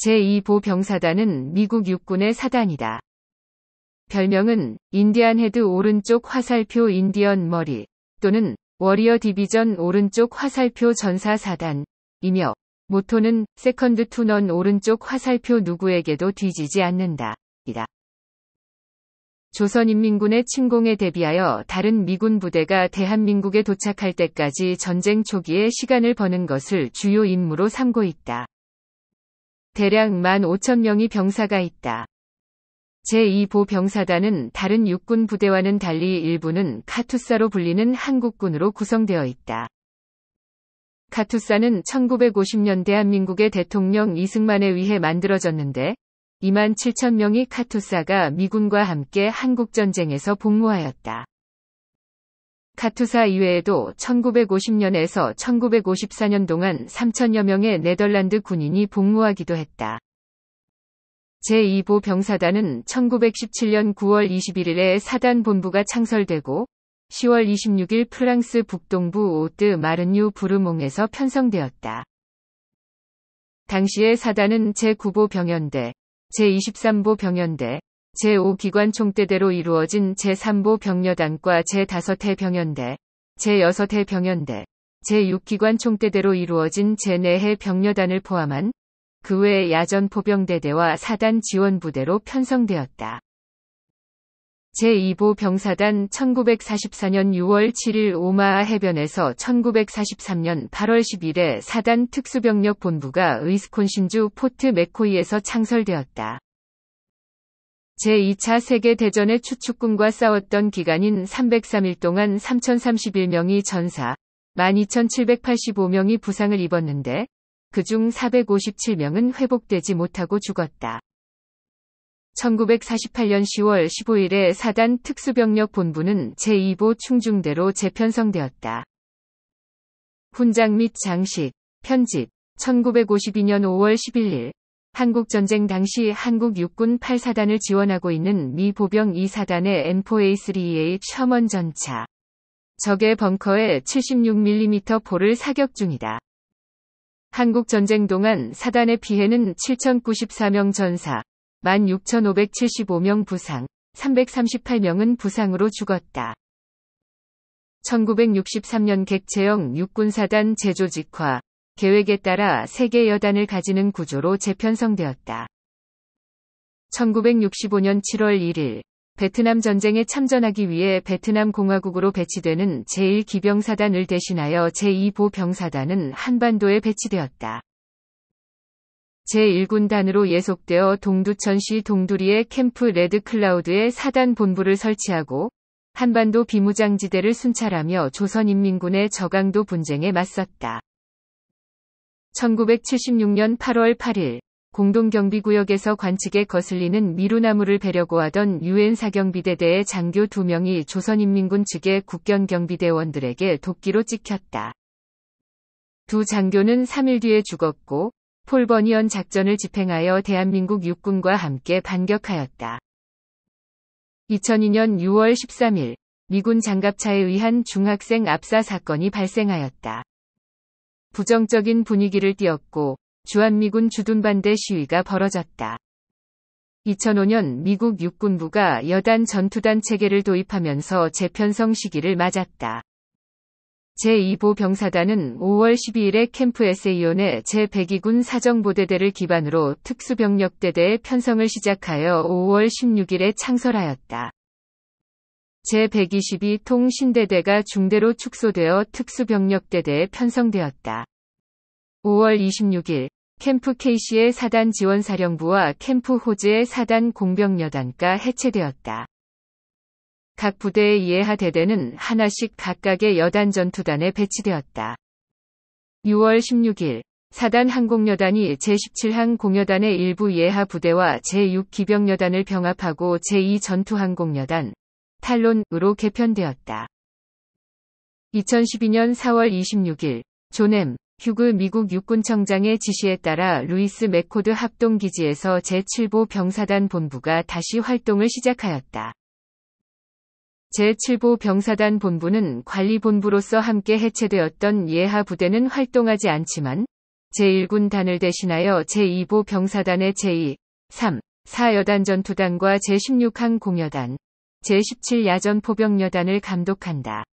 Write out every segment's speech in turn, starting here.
제2보병사단은 미국 육군의 사단이다. 별명은 인디안 헤드 오른쪽 화살표 인디언 머리 또는 워리어 디비전 오른쪽 화살표 전사 사단이며 모토는 세컨드 투넌 오른쪽 화살표 누구에게도 뒤지지 않는다. 이다. 조선인민군의 침공에 대비하여 다른 미군 부대가 대한민국에 도착할 때까지 전쟁 초기에 시간을 버는 것을 주요 임무로 삼고 있다. 대략 1 5 0 0 0명이 병사가 있다. 제2보 병사단은 다른 육군 부대와는 달리 일부는 카투사로 불리는 한국군으로 구성되어 있다. 카투사는 1950년 대한민국의 대통령 이승만에 의해 만들어졌는데 2만 7천 명이 카투사가 미군과 함께 한국전쟁에서 복무하였다. 카투사 이외에도 1950년에서 1954년 동안 3천여 명의 네덜란드 군인이 복무하기도 했다. 제2보 병사단은 1917년 9월 21일에 사단 본부가 창설되고 10월 26일 프랑스 북동부 오뜨 마르뉴 부르몽에서 편성되었다. 당시의 사단은 제9보 병연대, 제23보 병연대, 제5기관 총대대로 이루어진 제3보 병려단과 제5대 병연대, 제6대 병연대, 제6기관 총대대로 이루어진 제4해 병려단을 포함한 그 외 야전 포병대대와 사단 지원부대로 편성되었다. 제2보 병사단 1944년 6월 7일 오마하 해변에서 1943년 8월 10일에 사단 특수병력 본부가 의스콘신주 포트 맥코이에서 창설되었다. 제2차 세계대전의 추축군과 싸웠던 기간인 303일 동안 3,031명이 전사, 12,785명이 부상을 입었는데 그중 457명은 회복되지 못하고 죽었다. 1948년 10월 15일에 사단 특수병력 본부는 제2보 충중대로 재편성되었다. 훈장 및 장식, 편집, 1952년 5월 11일 한국전쟁 당시 한국 육군 8사단을 지원하고 있는 미 보병 2사단의 M4A3A 셔먼 전차. 적의 벙커에 76mm 포를 사격 중이다. 한국전쟁 동안 사단의 피해는 7,094명 전사, 16,575명 부상, 338명은 부상으로 죽었다. 1963년 객체형 육군사단 제조직화, 계획에 따라 세개 여단을 가지는 구조로 재편성되었다. 1965년 7월 1일 베트남 전쟁에 참전하기 위해 베트남 공화국으로 배치되는 제1기병사단을 대신하여 제2보병사단은 한반도에 배치되었다. 제1군단으로 예속되어 동두천시 동두리의 캠프 레드 클라우드에 사단 본부를 설치하고 한반도 비무장지대를 순찰하며 조선인민군의 저강도 분쟁에 맞섰다. 1976년 8월 8일 공동경비구역에서 관측에 거슬리는 미루나무를 베려고 하던 유엔 사경비대대의 장교 2명이 조선인민군 측의 국경경비대원들에게 도끼로 찍혔다. 두 장교는 3일 뒤에 죽었고 폴버니언 작전을 집행하여 대한민국 육군과 함께 반격하였다. 2002년 6월 13일 미군 장갑차에 의한 중학생 압사 사건이 발생하였다. 부정적인 분위기를 띄었고 주한미군 주둔반대 시위가 벌어졌다. 2005년 미국 육군부가 여단 전투단 체계를 도입하면서 재편성 시기를 맞았다. 제2보 병사단은 5월 12일에 캠프 에세이온의 제102군 사정보대대를 기반으로 특수병력대대의 편성을 시작하여 5월 16일에 창설하였다. 제122통 신대대가 중대로 축소되어 특수병력대대에 편성되었다. 5월 26일 캠프 K씨의 사단 지원사령부와 캠프 호즈의 사단 공병여단과 해체되었다. 각 부대의 이해하 대대는 하나씩 각각의 여단 전투단에 배치되었다. 6월 16일 사단 항공여단이 제17항 공여단의 일부 예하 부대와 제6기병여단을 병합하고 제2 전투항공여단, 탈론으로 개편되었다. 2012년 4월 26일 존엠 휴그 미국 육군청장의 지시에 따라 루이스 맥코드 합동기지에서 제7보 병사단 본부가 다시 활동을 시작하였다. 제7보 병사단 본부는 관리본부로서 함께 해체되었던 예하 부대는 활동하지 않지만 제1군 단을 대신하여 제2보 병사단의 제2, 3, 4여단 전투단과 제16항 공여단, 제17야전 포병여단을 감독한다.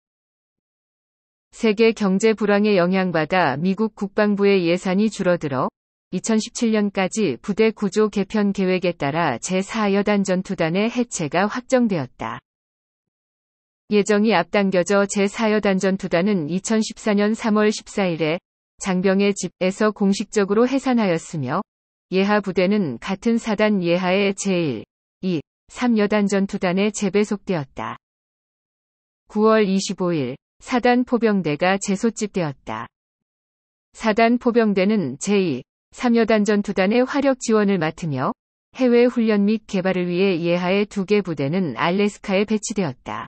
세계 경제 불황의 영향받아 미국 국방부의 예산이 줄어들어 2017년까지 부대 구조 개편 계획에 따라 제4여단 전투단의 해체가 확정되었다. 예정이 앞당겨져 제4여단 전투단은 2014년 3월 14일에 장병의 집에서 공식적으로 해산하였으며 예하 부대는 같은 사단 예하의 제1, 3여단 전투단에 재배속되었다. 9월 25일 사단 포병대가 재소집되었다. 사단 포병대는 제2, 3여단 전투단의 화력 지원을 맡으며 해외 훈련 및 개발을 위해 예하의 두 개 부대는 알래스카에 배치되었다.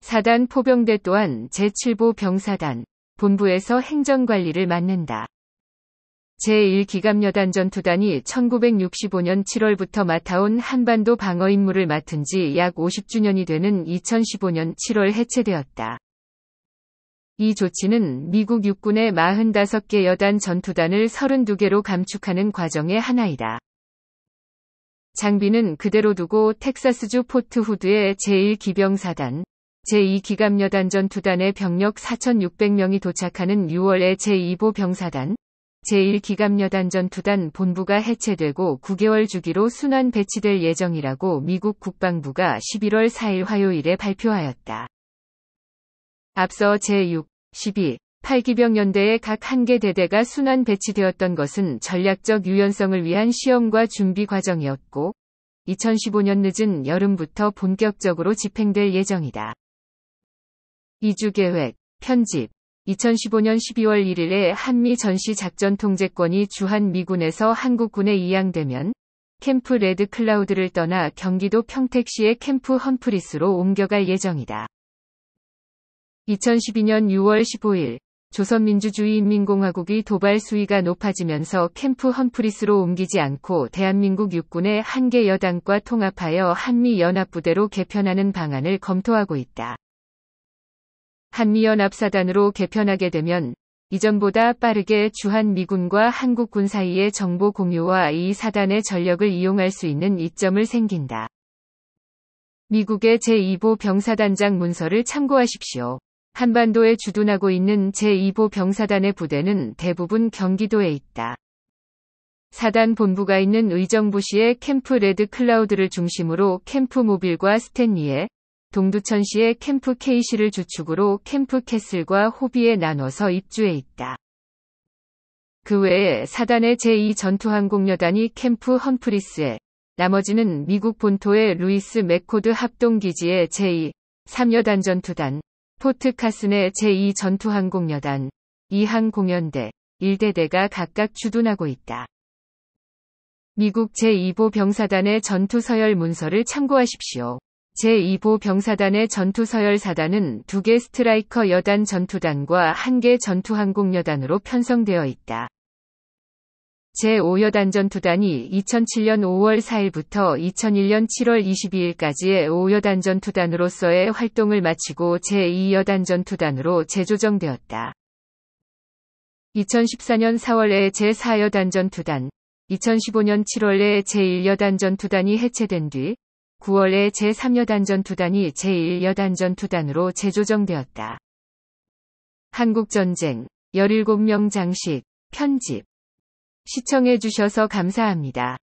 사단 포병대 또한 제7보 병사단 본부에서 행정관리를 맡는다. 제1기갑여단 전투단이 1965년 7월부터 맡아온 한반도 방어 임무를 맡은 지 약 50주년이 되는 2015년 7월 해체되었다. 이 조치는 미국 육군의 45개 여단 전투단을 32개로 감축하는 과정의 하나이다. 장비는 그대로 두고 텍사스주 포트 후드의 제1기병사단, 제2기갑여단 전투단의 병력 4,600명이 도착하는 6월의 제2보병사단, 제1기갑여단전 투단 본부가 해체되고 9개월 주기로 순환 배치될 예정이라고 미국 국방부가 11월 4일 화요일에 발표하였다. 앞서 제6, 12, 8기병 연대의 각 한 개 대대가 순환 배치되었던 것은 전략적 유연성을 위한 시험과 준비 과정이었고, 2015년 늦은 여름부터 본격적으로 집행될 예정이다. 2주 계획, 편집, 2015년 12월 1일에 한미 전시 작전 통제권이 주한 미군에서 한국군에 이양되면 캠프 레드 클라우드를 떠나 경기도 평택시의 캠프 험프리스로 옮겨갈 예정이다. 2012년 6월 15일 조선민주주의인민공화국이 도발 수위가 높아지면서 캠프 험프리스로 옮기지 않고 대한민국 육군의 한계 여당과 통합하여 한미연합부대로 개편하는 방안을 검토하고 있다. 한미연합사단으로 개편하게 되면 이전보다 빠르게 주한미군과 한국군 사이의 정보 공유와 이 사단의 전력을 이용할 수 있는 이점을 생긴다. 미국의 제2보 병사단장 문서를 참고하십시오. 한반도에 주둔하고 있는 제2보 병사단의 부대는 대부분 경기도에 있다. 사단 본부가 있는 의정부시의 캠프 레드 클라우드를 중심으로 캠프 모빌과 스탠리에 동두천시의 캠프 케이시를 주축으로 캠프 캐슬과 호비에 나눠서 입주해 있다. 그 외에 사단의 제2 전투항공여단이 캠프 험프리스에 나머지는 미국 본토의 루이스 맥코드 합동기지의 제2 3여단 전투단, 포트 카슨의 제2 전투항공여단, 2항공연대, 1대대가 각각 주둔하고 있다. 미국 제2보 병사단의 전투 서열 문서를 참고하십시오. 제2보 병사단의 전투서열사단은 2개 스트라이커 여단 전투단과 1개 전투항공여단으로 편성되어 있다. 제5여단 전투단이 2007년 5월 4일부터 2001년 7월 22일까지의 5여단 전투단으로서의 활동을 마치고 제2여단 전투단으로 재조정되었다. 2014년 4월에 제4여단 전투단, 2015년 7월에 제1여단 전투단이 해체된 뒤 9월에 제3여단전 투단이 제1여단전 투단으로 재조정되었다. 한국전쟁 17명 장식 편집 시청해주셔서 감사합니다.